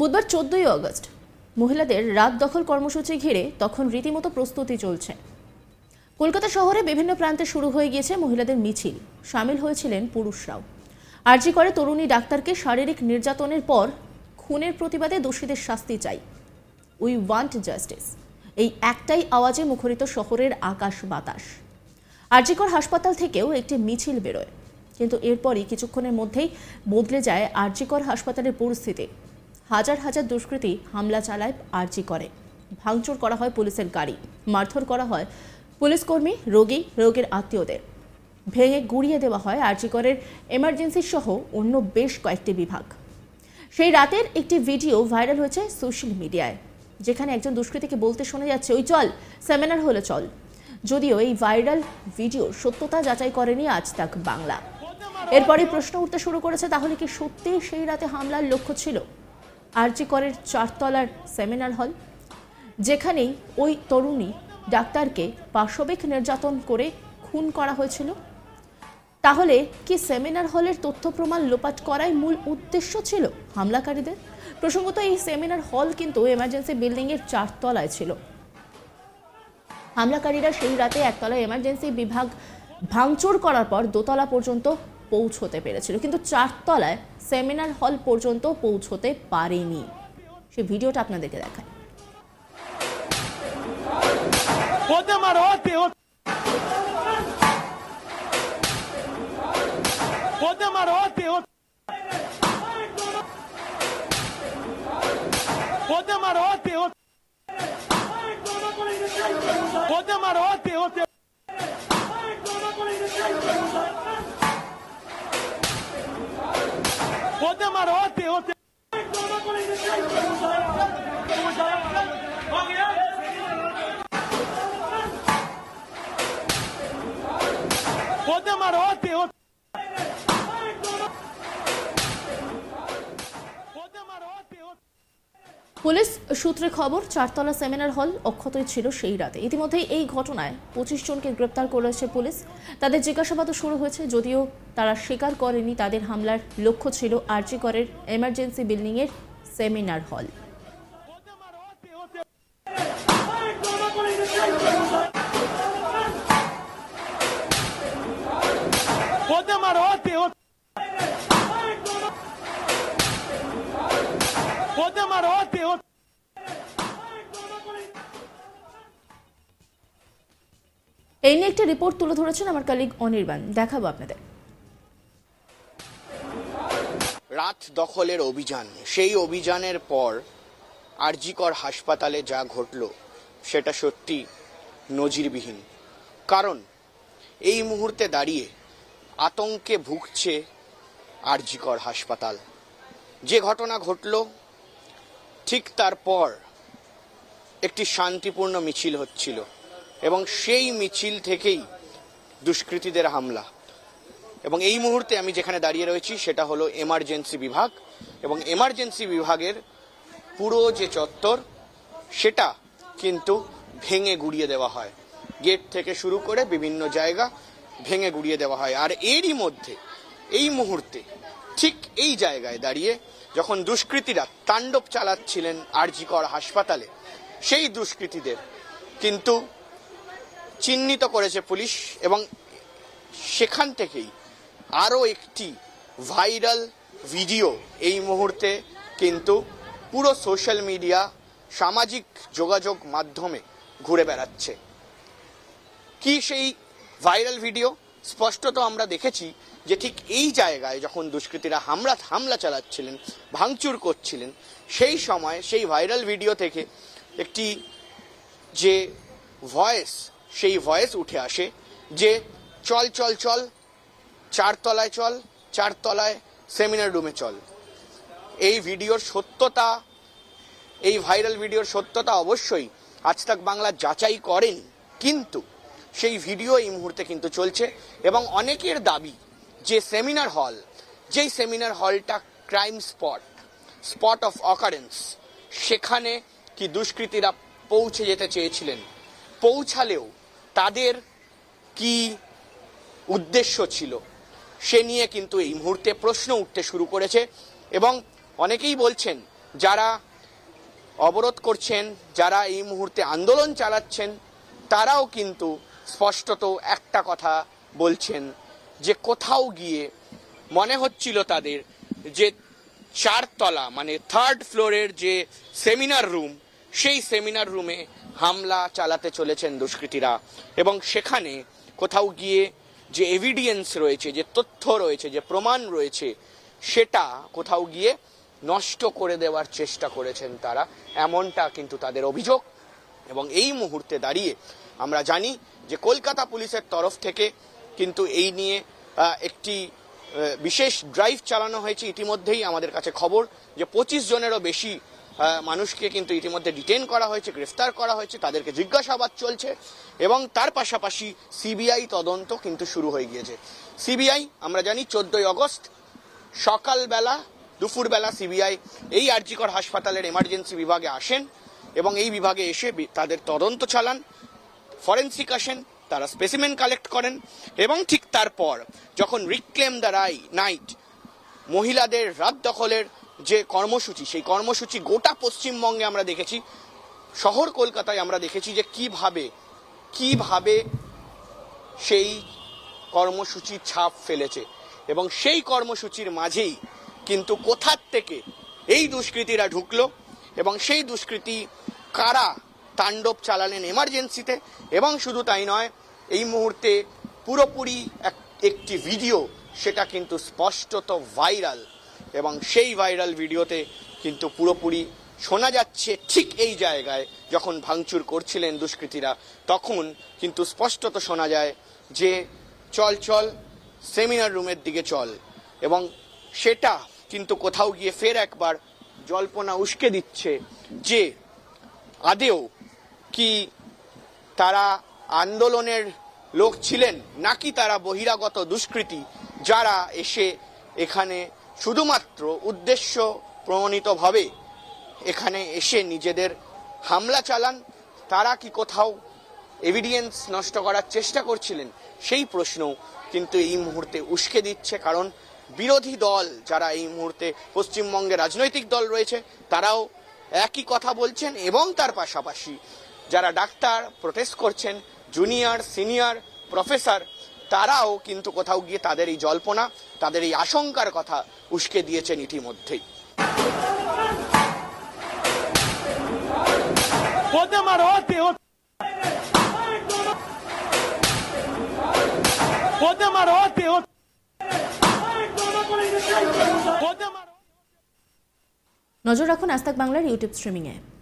বুধবার চোদ্দই আগস্ট মহিলাদের রাত দখল কর্মসূচি ঘিরে তখন রীতিমতো প্রস্তুতি চলছে কলকাতা শহরে বিভিন্ন প্রান্তে শুরু হয়ে গিয়েছে মহিলাদের মিছিল সামিল হয়েছিলেন পুরুষরাও আর্জি করে তরুণী ডাক্তারকে শারীরিক নির্যাতনের পর খুনের প্রতিবাদে দোষীদের শাস্তি চাই উই ওয়ান্ট জাস্টিস এই একটাই আওয়াজে মুখরিত শহরের আকাশ বাতাস আরজিকর হাসপাতাল থেকেও একটি মিছিল বেরোয় কিন্তু এরপরই কিছুক্ষণের মধ্যেই বদলে যায় আর্জিকর হাসপাতালের পরিস্থিতি হাজার হাজার দুষ্কৃতী হামলা চালায় আর্জি করে ভাঙচুর করা হয় পুলিশের গাড়ি মারধর করা হয় পুলিশ কর্মী রোগী রোগের আত্মীয়দের ভেঙে গুড়িয়ে দেওয়া হয় আর্জিকরের এমার্জেন্সি সহ অন্য বেশ কয়েকটি বিভাগ সেই রাতের একটি ভিডিও ভাইরাল হয়েছে সোশ্যাল মিডিয়ায় যেখানে একজন দুষ্কৃতীকে বলতে শোনা যাচ্ছে ওই চল সেমিনার হলো চল যদিও এই ভাইরাল ভিডিও সত্যতা যাচাই করেনি আজ তাক বাংলা এরপরে প্রশ্ন উঠতে শুরু করেছে তাহলে কি সত্যিই সেই রাতে হামলার লক্ষ্য ছিল আরজিকরের চারতলার সেমিনার হল যেখানেই ওই তরুণী ডাক্তারকে পাশবিক নির্যাতন করে খুন করা হয়েছিল তাহলে কি সেমিনার হলের তথ্য প্রমাণ লোপাট করাই মূল উদ্দেশ্য ছিল হামলাকারীদের প্রসঙ্গত এই সেমিনার হল কিন্তু এমার্জেন্সি বিল্ডিংয়ের চারতলায় ছিল হামলাকারীরা সেই রাতে একতলায় এমার্জেন্সি বিভাগ ভাঙচুর করার পর দোতলা পর্যন্ত পৌঁছতে পেরেছিল কিন্তু চারতলায় সেমিনার হল পর্যন্ত পৌঁছতে পারেনি সে ভিডিওটা আপনাদেরকে দেখায় Podem marote, Ô, Demarote, ô, পুলিশ সূত্রে খবর চারতলা সেমিনার হল অক্ষতই ছিল সেই রাতে ইতিমধ্যে এই ঘটনায় পঁচিশ জনকে গ্রেপ্তার করেছে পুলিশ তাদের জিজ্ঞাসাবাদও শুরু হয়েছে যদিও তারা স্বীকার করেনি তাদের হামলার লক্ষ্য ছিল আরজি করের এমার্জেন্সি বিল্ডিংয়ের সেমিনার হল এই নিয়ে একটা রিপোর্ট তুলে ধরেছেন আমার কালিগ অনির্বাণ দেখাবো আপনাদের রাত দখলের অভিযান সেই অভিযানের পর আরজিকর হাসপাতালে যা ঘটল সেটা সত্যি নজিরবিহীন কারণ এই মুহূর্তে দাঁড়িয়ে আতঙ্কে ভুগছে আরজিকর হাসপাতাল যে ঘটনা ঘটল ঠিক তারপর একটি শান্তিপূর্ণ মিছিল হচ্ছিল এবং সেই মিছিল থেকেই দুষ্কৃতীদের হামলা এবং এই মুহূর্তে আমি যেখানে দাঁড়িয়ে রয়েছি সেটা হলো এমার্জেন্সি বিভাগ এবং এমার্জেন্সি বিভাগের পুরো যে চত্বর সেটা কিন্তু ভেঙে গুড়িয়ে দেওয়া হয় গেট থেকে শুরু করে বিভিন্ন জায়গা ভেঙে গুড়িয়ে দেওয়া হয় আর এরই মধ্যে এই মুহূর্তে ঠিক এই জায়গায় দাঁড়িয়ে যখন দুষ্কৃতীরা তাণ্ডব চালাচ্ছিলেন আরজিকর হাসপাতালে সেই দুষ্কৃতীদের কিন্তু চিহ্নিত করেছে পুলিশ এবং সেখান থেকেই আরও একটি ভাইরাল ভিডিও এই মুহূর্তে কিন্তু পুরো সোশ্যাল মিডিয়া সামাজিক যোগাযোগ মাধ্যমে ঘুরে বেড়াচ্ছে কি সেই ভাইরাল ভিডিও স্পষ্টত আমরা দেখেছি যে ঠিক এই জায়গায় যখন দুষ্কৃতীরা হামলা হামলা চালাচ্ছিলেন ভাঙচুর করছিলেন সেই সময় সেই ভাইরাল ভিডিও থেকে একটি যে ভয়েস সেই ভয়েস উঠে আসে যে চল চল চল চারতলায় চল চারতলায় সেমিনার রুমে চল এই ভিডিওর সত্যতা এই ভাইরাল ভিডিওর সত্যতা অবশ্যই আজ তাক বাংলা যাচাই করেন কিন্তু সেই ভিডিও এই মুহূর্তে কিন্তু চলছে এবং অনেকের দাবি যে সেমিনার হল যেই সেমিনার হলটা crime spot spot of occurrence সেখানে কি দুষ্কৃতীরা পৌঁছে যেতে চেয়েছিলেন পৌঁছালেও তাদের কি উদ্দেশ্য ছিল সে নিয়ে কিন্তু এই মুহূর্তে প্রশ্ন উঠতে শুরু করেছে এবং অনেকেই বলছেন যারা অবরোধ করছেন যারা এই মুহূর্তে আন্দোলন চালাচ্ছেন তারাও কিন্তু স্পষ্টত একটা কথা বলছেন যে কোথাও গিয়ে মনে হচ্ছিল তাদের যে চারতলা মানে থার্ড ফ্লোরের যে সেমিনার রুম সেই সেমিনার রুমে হামলা চালাতে চলেছেন দুষ্কৃতীরা এবং সেখানে কোথাও গিয়ে যে এভিডিয়েন্স রয়েছে যে তথ্য রয়েছে যে প্রমাণ রয়েছে সেটা কোথাও গিয়ে নষ্ট করে দেওয়ার চেষ্টা করেছেন তারা এমনটা কিন্তু তাদের অভিযোগ এবং এই মুহূর্তে দাঁড়িয়ে আমরা জানি যে কলকাতা পুলিশের তরফ থেকে কিন্তু এই নিয়ে একটি বিশেষ ড্রাইভ চালানো হয়েছে ইতিমধ্যেই আমাদের কাছে খবর যে পঁচিশ জনেরও বেশি মানুষকে কিন্তু ইতিমধ্যে ডিটেন করা হয়েছে গ্রেফতার করা হয়েছে তাদেরকে জিজ্ঞাসাবাদ চলছে এবং তার পাশাপাশি সিবিআই তদন্ত কিন্তু শুরু হয়ে গিয়েছে সিবিআই আমরা জানি চোদ্দই অগস্ট সকালবেলা দুপুরবেলা সিবিআই এই আরজিকর হাসপাতালের এমার্জেন্সি বিভাগে আসেন এবং এই বিভাগে এসে তাদের তদন্ত চালান ফরেন্সিক আসেন তারা স্পেসিমেন কালেক্ট করেন এবং ঠিক তারপর যখন রিক্লেম দ্য রাই নাইট মহিলাদের রাত দখলের যে কর্মসূচি সেই কর্মসূচি গোটা পশ্চিমবঙ্গে আমরা দেখেছি শহর কলকাতায় আমরা দেখেছি যে কিভাবে কিভাবে সেই কর্মসূচি ছাপ ফেলেছে এবং সেই কর্মসূচির মাঝেই কিন্তু কোথার থেকে এই দুষ্কৃতীরা ঢুকলো এবং সেই দুষ্কৃতি কারা তাণ্ডব চালালেন এমার্জেন্সিতে এবং শুধু তাই নয় এই মুহূর্তে পুরোপুরি একটি ভিডিও সেটা কিন্তু স্পষ্টত ভাইরাল এবং সেই ভাইরাল ভিডিওতে কিন্তু পুরোপুরি শোনা যাচ্ছে ঠিক এই জায়গায় যখন ভাঙচুর করছিলেন দুষ্কৃতীরা তখন কিন্তু স্পষ্টত শোনা যায় যে চল চল সেমিনার রুমের দিকে চল এবং সেটা কিন্তু কোথাও গিয়ে ফের একবার জল্পনা উস্কে দিচ্ছে যে আদেও কি তারা আন্দোলনের লোক ছিলেন নাকি তারা বহিরাগত দুষ্কৃতি যারা এসে এখানে শুধুমাত্র উদ্দেশ্য প্রমাণিতভাবে এখানে এসে নিজেদের হামলা চালান তারা কি কোথাও এভিডিয়েন্স নষ্ট করার চেষ্টা করছিলেন সেই প্রশ্ন কিন্তু এই মুহূর্তে উস্কে দিচ্ছে কারণ বিরোধী দল যারা এই মুহূর্তে পশ্চিমবঙ্গে রাজনৈতিক দল রয়েছে তারাও একই কথা বলছেন এবং তার পাশাপাশি যারা ডাক্তার প্রোটেস্ট করছেন জুনিয়র সিনিয়র প্রফেসর তারাও কিন্তু কোথাও গিয়ে তাদের এই জল্পনা তাদের এই আশঙ্কার কথা উস্কে দিয়েছেন ইতিমধ্যেই নজর রাখুন আস্তাক বাংলার ইউটিউব স্ট্রিমিংয়ে